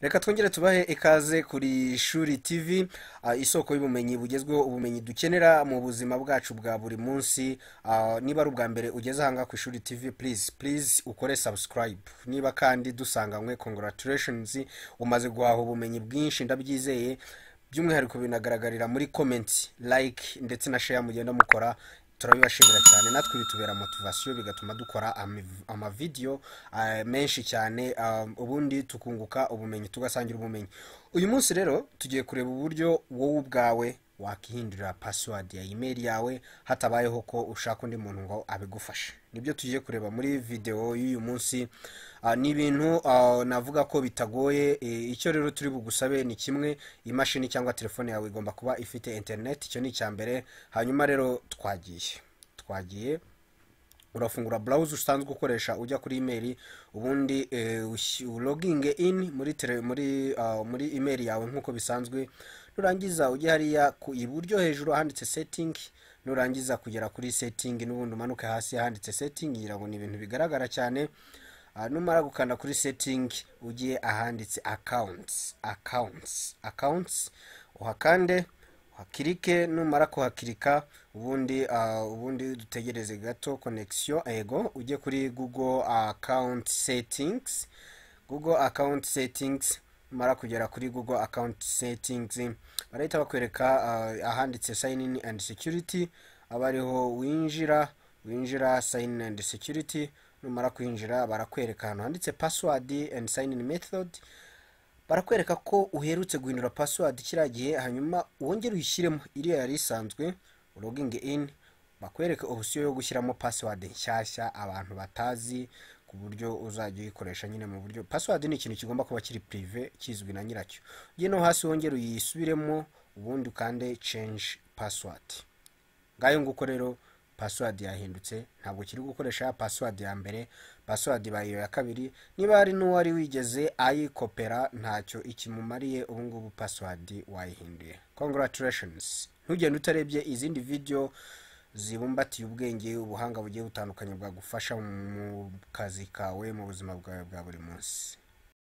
reka twongere tubahe ikaze kuri shuri tv ah, isoko y'ubumenyi bugezweho ubumenyi dukenera mu buzima bwacu bwa buri munsi ah, niba ari ubwa mbere ugeze ahangaha ku ishuri tv please please ukore subscribe niba kandi dusanganywe congratulations umaze guhaha ubumenyi bwinshi ndabyizeye by'umwihariko binagaragarira muri comments like ndetse na share mugenda mukora turabibashimira cyane natwe bitubera motivasiyo bigatuma dukora amavidewo ah, menshi cyane ah, ubundi tukunguka ubumenyi tugasangira ubumenyi uyu munsi rero tugiye kureba uburyo wowe ubwawe wakihindura password ya email yawe hatabayeho ko ushaka undi muntu ngo abigufashe nibyo tugiye kureba muri video y'uyu munsi ah, ni ibintu ah, navuga ko bitagoye eh, icyo rero turi bugusabe ni kimwe imashini cyangwa telefone yawe igomba kuba ifite internet icyo ni icya mbere hanyuma rero twagiye twagiye urafungura burawuze usanzwe ukoresha ujya kuri imeri ubundi eh, uloginge ini muri muri imeri ah, yawe nk'uko bisanzwe nurangiza ujye hariya ku iburyo hejuru handitse setingi nurangiza kugera kuri setingi n'ubundi umanuke hasi handitse setingi ngira ngo ni ibintu bigaragara cyane ah, numara gukanda kuri setingi ugiye ahanditse akawunti akawunti akawunti uhakande uhakirike numara kuhakirika ubundi ah, ubundi dutegereze gato konegisiyo ego ujye kuri google akawunti setingizi google akawunti setingizi mara kugera kuri google account settings barahita bakwereka ah, ahanditse sign in and security aba ariho winjira winjira sign in and security numara kwinjira barakwereka ahantu handitse password and sign in method barakwereka ko uherutse guhindura password kiriya gihe hanyuma wongere uyishyiremo iriya yari isanzwe logging in bakwereke ubusiyo yo gushyiramo password nshyashya abantu batazi buryo uzajya uyikoresha nyine mu buryo pasiwadi ni ikintu kigomba kuba kiri pirive kizwi na nyiracyo ujye no hasi wongere uyisubiremo ubundi ukande change password ngayo nguko rero pasiwadi yahindutse ntabwo kiri gukoresha pasiwadi ya mbere pasiwadi bayo ya kabiri niba hari n'uwari wigeze ayikopera ntacyo ikimumariye ubungubu pasiwadi wayihinduye congratulations ntugende utarebye izindi video zibumbatiye ubwenge ubuhanga bugiye butandukanye bwagufasha mu kazi kawe mu buzima bwawe bwa buri munsi